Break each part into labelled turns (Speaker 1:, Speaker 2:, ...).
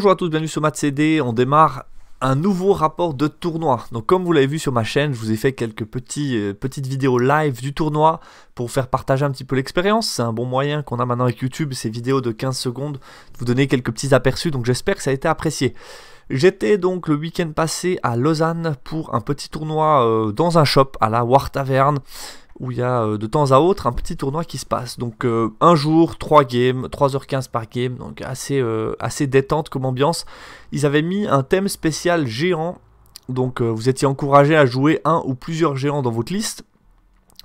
Speaker 1: Bonjour à tous, bienvenue sur Matcd, On démarre un nouveau rapport de tournoi. Donc comme vous l'avez vu sur ma chaîne, je vous ai fait quelques petits, euh, petites vidéos live du tournoi pour faire partager un petit peu l'expérience. C'est un bon moyen qu'on a maintenant avec YouTube, ces vidéos de 15 secondes, de vous donner quelques petits aperçus. Donc j'espère que ça a été apprécié. J'étais donc le week-end passé à Lausanne pour un petit tournoi euh, dans un shop à la War Tavern où il y a euh, de temps à autre un petit tournoi qui se passe. Donc euh, un jour, 3 games, 3h15 par game, donc assez, assez détente comme ambiance. Ils avaient mis un thème spécial géant, donc vous étiez encouragé à jouer un ou plusieurs géants dans votre liste.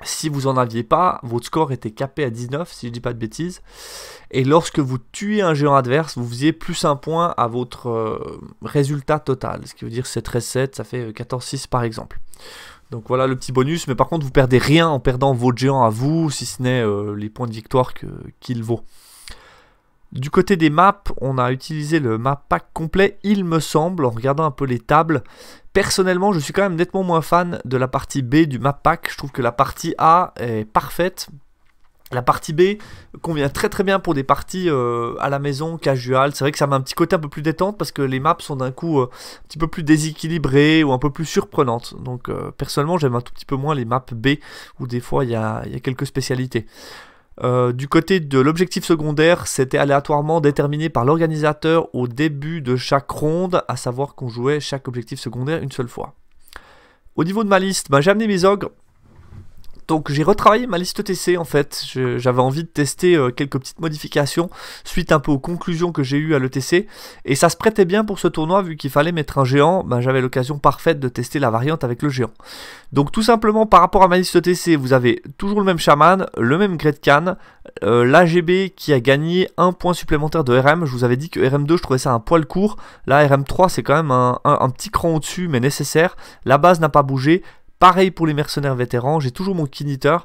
Speaker 1: Si vous en aviez pas, votre score était capé à 19, si je dis pas de bêtises. Et lorsque vous tuez un géant adverse, vous faisiez plus un point à votre euh, résultat total. Ce qui veut dire que c'est 13 7 ça fait 14-6 euh, par exemple. Donc voilà le petit bonus, mais par contre vous perdez rien en perdant votre géant à vous, si ce n'est euh, les points de victoire qu'il vaut. Du côté des maps, on a utilisé le map pack complet, il me semble, en regardant un peu les tables. Personnellement, je suis quand même nettement moins fan de la partie B du map pack. Je trouve que la partie A est parfaite. La partie B convient très très bien pour des parties euh, à la maison, casual. C'est vrai que ça met un petit côté un peu plus détente parce que les maps sont d'un coup euh, un petit peu plus déséquilibrées ou un peu plus surprenantes. Donc euh, personnellement, j'aime un tout petit peu moins les maps B où des fois il y a quelques spécialités. Euh, du côté de l'objectif secondaire, c'était aléatoirement déterminé par l'organisateur au début de chaque ronde, à savoir qu'on jouait chaque objectif secondaire une seule fois. Au niveau de ma liste, bah, j'ai amené mes ogres donc j'ai retravaillé ma liste TC en fait, j'avais envie de tester euh, quelques petites modifications suite un peu aux conclusions que j'ai eues à l'ETC et ça se prêtait bien pour ce tournoi vu qu'il fallait mettre un géant, ben, j'avais l'occasion parfaite de tester la variante avec le géant. Donc tout simplement par rapport à ma liste TC, vous avez toujours le même chaman, le même Great Khan, euh, l'AGB qui a gagné un point supplémentaire de RM, je vous avais dit que RM2 je trouvais ça un poil court, là RM3 c'est quand même un petit cran au-dessus mais nécessaire, la base n'a pas bougé, Pareil pour les mercenaires vétérans, j'ai toujours mon Kinniter,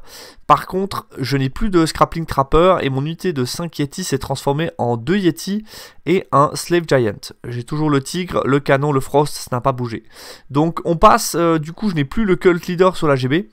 Speaker 1: Par contre, je n'ai plus de Scrapling Trapper et mon unité de 5 Yeti s'est transformée en 2 Yeti et un Slave Giant. J'ai toujours le Tigre, le Canon, le Frost, ça n'a pas bougé. Donc on passe, euh, du coup je n'ai plus le Cult Leader sur la GB.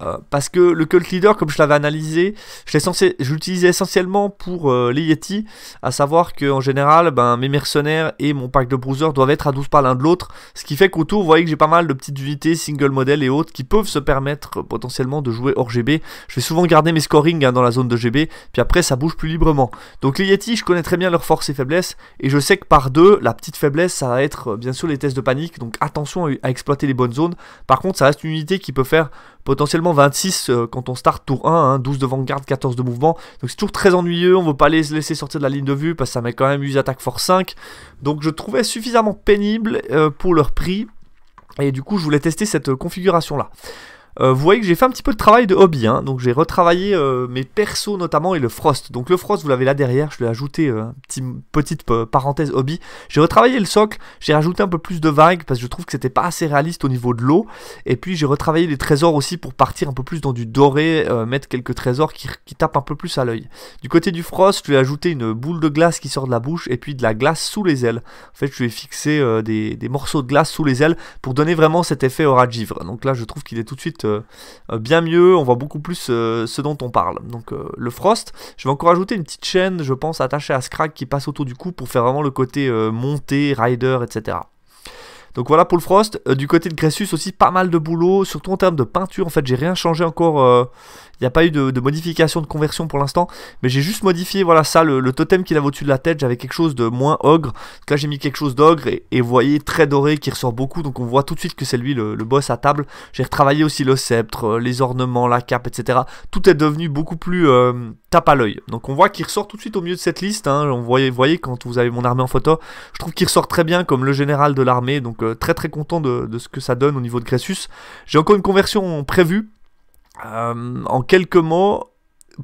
Speaker 1: Euh, parce que le cult leader, comme je l'avais analysé, je l'utilisais essentiellement pour euh, les Yeti, à savoir qu'en général, ben, mes mercenaires et mon pack de bruiser doivent être à 12 pas l'un de l'autre, ce qui fait qu'autour, vous voyez que j'ai pas mal de petites unités, single model et autres, qui peuvent se permettre euh, potentiellement de jouer hors GB. Je vais souvent garder mes scorings hein, dans la zone de GB, puis après ça bouge plus librement. Donc les Yeti, je connais très bien leurs forces et faiblesses, et je sais que par deux, la petite faiblesse, ça va être bien sûr les tests de panique, donc attention à exploiter les bonnes zones. Par contre, ça reste une unité qui peut faire potentiellement 26 euh, quand on start tour 1, 12 hein, de Vanguard, 14 de mouvement. Donc c'est toujours très ennuyeux, on ne veut pas les laisser sortir de la ligne de vue parce que ça met quand même 8 attaque force 5. Donc je trouvais suffisamment pénible euh, pour leur prix. Et du coup, je voulais tester cette euh, configuration-là. Euh, vous voyez que j'ai fait un petit peu de travail de hobby, hein. donc j'ai retravaillé euh, mes persos notamment et le Frost. Donc le Frost, vous l'avez là derrière, je l'ai ajouté, euh, une petite parenthèse hobby. J'ai retravaillé le socle, j'ai rajouté un peu plus de vagues parce que je trouve que c'était pas assez réaliste au niveau de l'eau. Et puis j'ai retravaillé les trésors aussi pour partir un peu plus dans du doré, mettre quelques trésors qui, tapent un peu plus à l'œil. Du côté du Frost, je lui ai ajouté une boule de glace qui sort de la bouche et puis de la glace sous les ailes. En fait, je lui ai fixé des, morceaux de glace sous les ailes pour donner vraiment cet effet givre Donc là, je trouve qu'il est tout de suite euh, euh, bien mieux, on voit beaucoup plus euh, ce dont on parle. Donc le Frost, je vais encore ajouter une petite chaîne, je pense, attachée à Scrag qui passe autour du cou pour faire vraiment le côté montée, rider, etc. Donc voilà pour le Frost. Euh, du côté de Gressus aussi, pas mal de boulot, surtout en termes de peinture. En fait, j'ai rien changé encore. Il euh, n'y a pas eu de, modification de conversion pour l'instant. Mais j'ai juste modifié, voilà ça, le, totem qu'il avait au-dessus de la tête. J'avais quelque chose de moins ogre. Donc là, j'ai mis quelque chose d'ogre et, vous voyez, très doré qui ressort beaucoup. Donc on voit tout de suite que c'est lui le, boss à table. J'ai retravaillé aussi le sceptre, euh, les ornements, la cape, etc. Tout est devenu beaucoup plus tape à l'œil. Donc on voit qu'il ressort tout de suite au milieu de cette liste. Hein. vous voyez quand vous avez mon armée en photo, je trouve qu'il ressort très bien comme le général de l'armée. Donc euh, très très content de, ce que ça donne au niveau de Gressus. J'ai encore une conversion prévue. Euh, en quelques mots,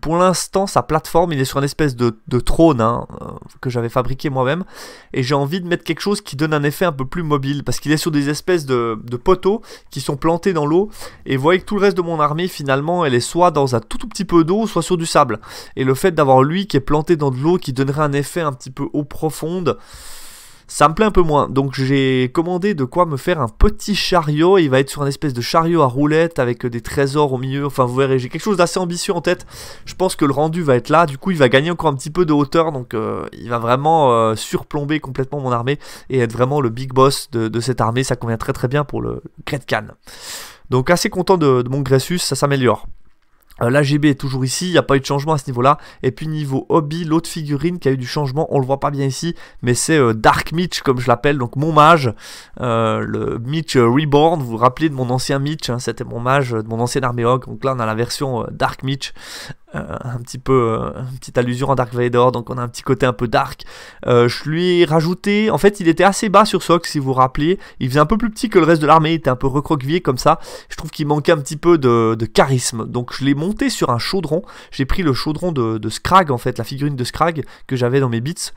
Speaker 1: pour l'instant, sa plateforme, il est sur une espèce de, trône hein, euh, que j'avais fabriqué moi-même. Et j'ai envie de mettre quelque chose qui donne un effet un peu plus mobile. Parce qu'il est sur des espèces de, poteaux qui sont plantés dans l'eau. Et vous voyez que tout le reste de mon armée, finalement, elle est soit dans un tout, tout petit peu d'eau, soit sur du sable. Et le fait d'avoir lui qui est planté dans de l'eau, qui donnerait un effet un petit peu eau profonde ça me plaît un peu moins. Donc j'ai commandé de quoi me faire un petit chariot. Il va être sur un espèce de chariot à roulettes avec des trésors au milieu. Enfin vous verrez, j'ai quelque chose d'assez ambitieux en tête. Je pense que le rendu va être là. Du coup il va gagner encore un petit peu de hauteur. Donc euh, il va vraiment euh, surplomber complètement mon armée et être vraiment le big boss de, cette armée. Ça convient très très bien pour le Great Donc assez content de mon Gressus, ça s'améliore. Euh, L'AGB est toujours ici, il n'y a pas eu de changement à ce niveau-là. Et puis niveau hobby, l'autre figurine qui a eu du changement, on le voit pas bien ici, mais c'est euh, Dark Mitch comme je l'appelle, donc mon mage, euh, le Mitch Reborn, vous vous rappelez de mon ancien Mitch, hein, c'était mon mage de mon ancien hog. donc là on a la version Dark Mitch. Euh, un petit peu, euh, une petite allusion à Dark Vador, donc on a un petit côté un peu dark. Euh, je lui ai rajouté, en fait, il était assez bas sur Sox, si vous vous rappelez. Il faisait un peu plus petit que le reste de l'armée, il était un peu recroquevillé comme ça. Je trouve qu'il manquait un petit peu de, charisme, donc je l'ai monté sur un chaudron. J'ai pris le chaudron de, de Scrag, en fait, la figurine de Scrag que j'avais dans mes bits,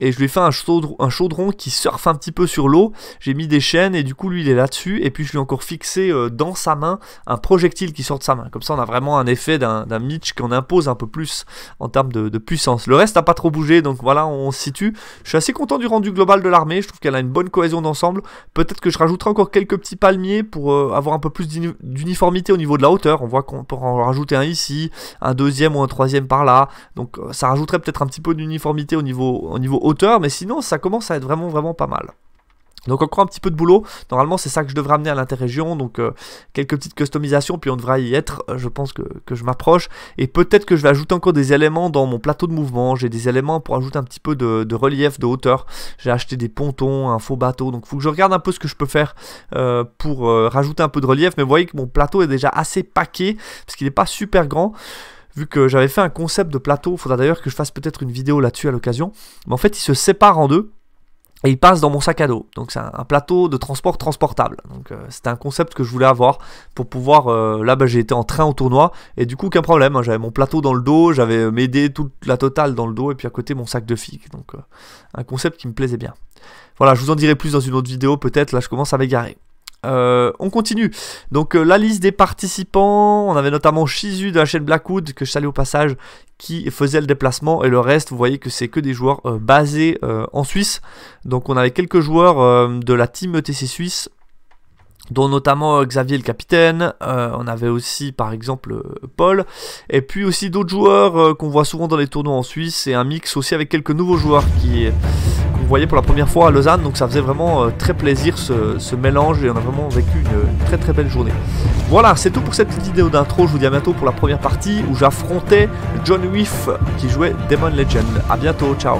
Speaker 1: et je lui ai fait un chaudron, qui surfe un petit peu sur l'eau. J'ai mis des chaînes et du coup lui il est là-dessus et puis je lui ai encore fixé euh, dans sa main un projectile qui sort de sa main. Comme ça on a vraiment un effet d'un Mitch qu'on impose un peu plus en termes de, puissance. Le reste n'a pas trop bougé donc voilà on, se situe. Je suis assez content du rendu global de l'armée, je trouve qu'elle a une bonne cohésion d'ensemble. Peut-être que je rajouterai encore quelques petits palmiers pour euh, avoir un peu plus d'uniformité au niveau de la hauteur. On voit qu'on peut en rajouter un ici, un deuxième ou un troisième par là. Donc euh, ça rajouterait peut-être un petit peu d'uniformité au niveau, au niveau mais sinon ça commence à être vraiment vraiment pas mal. Donc encore un petit peu de boulot, normalement c'est ça que je devrais amener à l'interrégion, donc euh, quelques petites customisations, puis on devra y être, euh, je pense que, je m'approche, et peut-être que je vais ajouter encore des éléments dans mon plateau de mouvement, j'ai des éléments pour ajouter un petit peu de, relief, de hauteur, j'ai acheté des pontons, un faux bateau, donc faut que je regarde un peu ce que je peux faire euh, pour rajouter un peu de relief, mais vous voyez que mon plateau est déjà assez paquet parce qu'il n'est pas super grand, vu que j'avais fait un concept de plateau, il faudra d'ailleurs que je fasse peut-être une vidéo là-dessus à l'occasion, mais en fait il se sépare en deux, et il passe dans mon sac à dos. Donc c'est un, plateau de transport transportable. Donc euh, c'était un concept que je voulais avoir pour pouvoir. Euh, là, bah, j'ai été en train au tournoi et du coup aucun problème. Hein. j'avais mon plateau dans le dos, j'avais dés, toute la totale dans le dos et puis à côté mon sac de figues. Donc euh, un concept qui me plaisait bien. Voilà, je vous en dirai plus dans une autre vidéo peut-être. Là, je commence à m'égarer. Euh, on continue. Donc euh, la liste des participants, on avait notamment Shizu de la chaîne Blackwood que je salue au passage qui faisait le déplacement et le reste vous voyez que c'est que des joueurs euh, basés en Suisse. Donc on avait quelques joueurs de la team ETC Suisse dont notamment Xavier le capitaine, on avait aussi par exemple Paul, et puis aussi d'autres joueurs qu'on voit souvent dans les tournois en Suisse, et un mix aussi avec quelques nouveaux joueurs qui, voyez pour la première fois à Lausanne, donc ça faisait vraiment euh, très plaisir ce, ce mélange et on a vraiment vécu une très très belle journée. Voilà, c'est tout pour cette petite vidéo d'intro, je vous dis à bientôt pour la première partie où j'affrontais John Whiff qui jouait Demon Legend. A bientôt, ciao